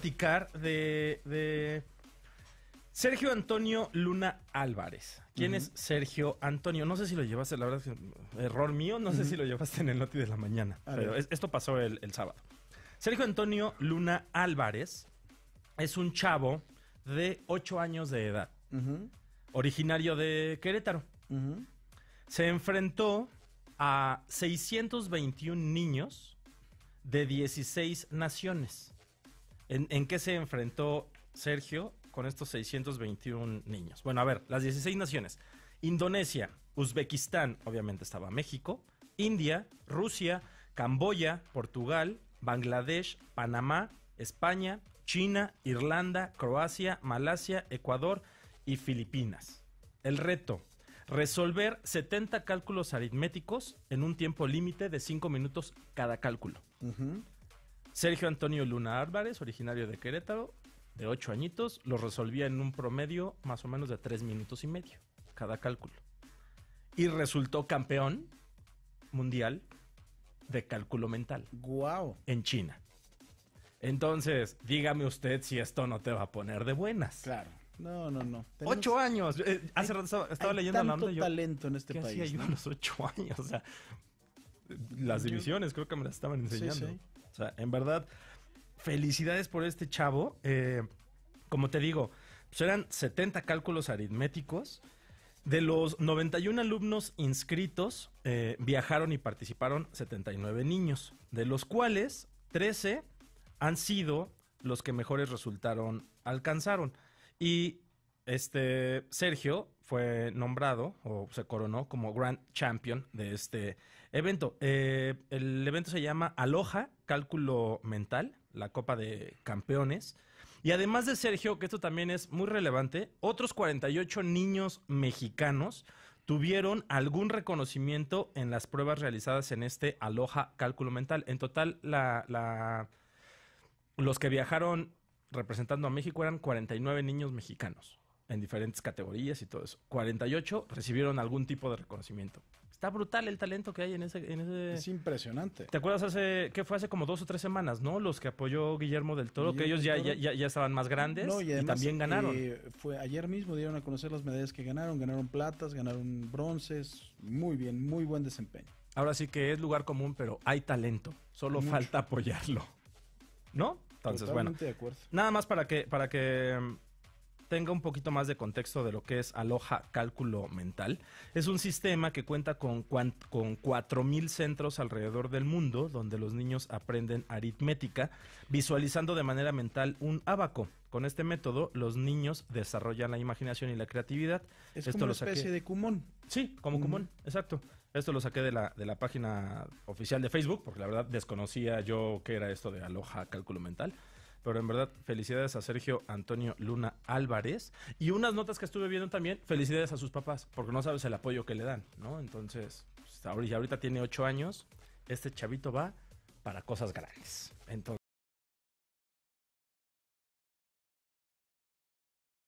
platicar de, Sergio Antonio Luna Álvarez. ¿Quién es Sergio Antonio? No sé si lo llevaste, la verdad, error mío, no sé si lo llevaste en el noti de la mañana, pero esto pasó el, sábado. Sergio Antonio Luna Álvarez es un chavo de 8 años de edad, originario de Querétaro. Se enfrentó a 621 niños de 16 naciones. ¿En, qué se enfrentó Sergio con estos 621 niños? Bueno, a ver, las 16 naciones. Indonesia, Uzbekistán, obviamente estaba México, India, Rusia, Camboya, Portugal, Bangladesh, Panamá, España, China, Irlanda, Croacia, Malasia, Ecuador y Filipinas. El reto, resolver 70 cálculos aritméticos en un tiempo límite de 5 minutos cada cálculo. Sergio Antonio Luna Álvarez, originario de Querétaro, de 8 añitos, lo resolvía en un promedio más o menos de tres minutos y medio, cada cálculo. Y resultó campeón mundial de cálculo mental. ¡Guau! En China. Entonces, dígame usted si esto no te va a poner de buenas. Claro. No, no, no. Ocho años. Eh, hace rato estaba, leyendo la onda. Yo, talento en este país. Hacía yo los ocho años. O sea, las divisiones, creo que me las estaban enseñando. O sea, en verdad, felicidades por este chavo. Eh, como te digo, pues eran 70 cálculos aritméticos. De los 91 alumnos inscritos, eh, viajaron y participaron 79 niños, de los cuales 13 han sido los que mejores resultaron alcanzaron. Y este Sergio fue nombrado o se coronó como Grand Champion de este evento. Eh, el evento se llama Aloja Cálculo Mental, la Copa de Campeones. Y además de Sergio, que esto también es muy relevante, otros 48 niños mexicanos tuvieron algún reconocimiento en las pruebas realizadas en este Aloja Cálculo Mental. En total, la, los que viajaron representando a México eran 49 niños mexicanos en diferentes categorías y todo eso. 48 recibieron algún tipo de reconocimiento. Está brutal el talento que hay en ese, Es impresionante. ¿Te acuerdas hace, qué fue hace como dos o tres semanas, no? Los que apoyó Guillermo del Toro, que ellos ya, ya, estaban más grandes y, también ganaron. Eh, fue ayer mismo dieron a conocer las medallas que ganaron, ganaron platas, ganaron bronces, muy bien, muy buen desempeño. Ahora sí que es lugar común, pero hay talento, solo falta apoyarlo. ¿No? Entonces, bueno. Nada más para que, para que tenga un poquito más de contexto de lo que es Aloha Cálculo Mental, es un sistema que cuenta con, con 4.000 centros alrededor del mundo donde los niños aprenden aritmética visualizando de manera mental un abaco. Con este método, los niños desarrollan la imaginación y la creatividad. Es como una especie de cumón. Sí, como cumón, exacto. Esto lo saqué de la, de la página oficial de Facebook, porque la verdad desconocía yo qué era esto de Aloha Cálculo Mental. Pero en verdad, felicidades a Sergio Antonio Luna Álvarez. Y unas notas que estuve viendo también, felicidades a sus papás, porque no sabes el apoyo que le dan, ¿no? Entonces, pues, ahorita, ahorita tiene ocho años, este chavito va para cosas grandes. Entonces,